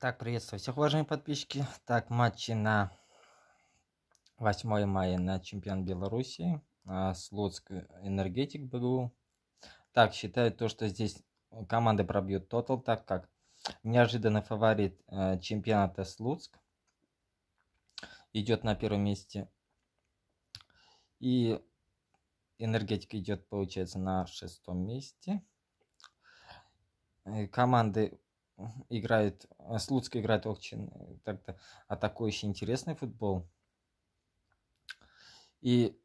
Так, приветствую всех, уважаемые подписчики. Так, матчи на 8 мая на чемпион Беларуси. А, Слуцк Энергетик БГУ. Так, считаю то, что здесь команды пробьют тотал, так как неожиданный фаворит э, чемпионата Слуцк. Идет на первом месте. И Энергетик идет, получается, на шестом месте. Э, команды играет, а, Слуцк играет очень так-то э, атакующий интересный футбол. И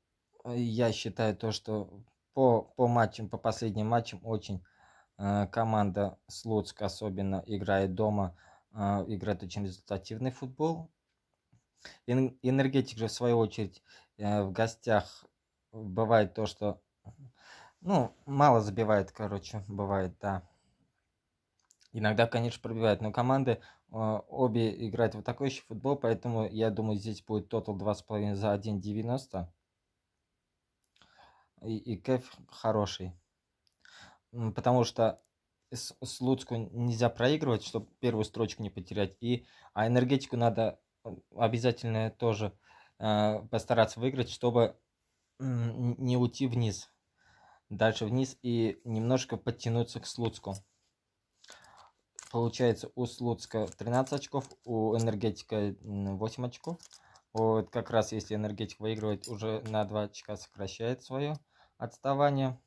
э, я считаю то, что по, по матчам, по последним матчам очень э, команда Слуцк особенно играет дома, э, играет очень результативный футбол. Эн, энергетик же в свою очередь э, в гостях бывает то, что ну, мало забивает, короче, бывает, да. Иногда, конечно, пробивает, но команды э, обе играют в атакующий футбол, поэтому я думаю, здесь будет тотал 2,5 за 1,90. И, и кэф хороший. Потому что с, с Луцку нельзя проигрывать, чтобы первую строчку не потерять. И, а энергетику надо обязательно тоже э, постараться выиграть, чтобы не уйти вниз. Дальше вниз и немножко подтянуться к Слуцку. Получается, у Слуцка 13 очков, у Энергетика 8 очков. Вот как раз если Энергетик выигрывает, уже на 2 очка сокращает свое отставание.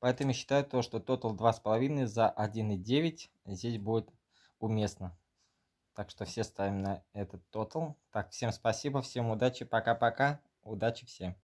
Поэтому считаю то, что тотал 2,5 за 1,9 здесь будет уместно. Так что все ставим на этот тотал. Так, всем спасибо, всем удачи, пока-пока, удачи всем.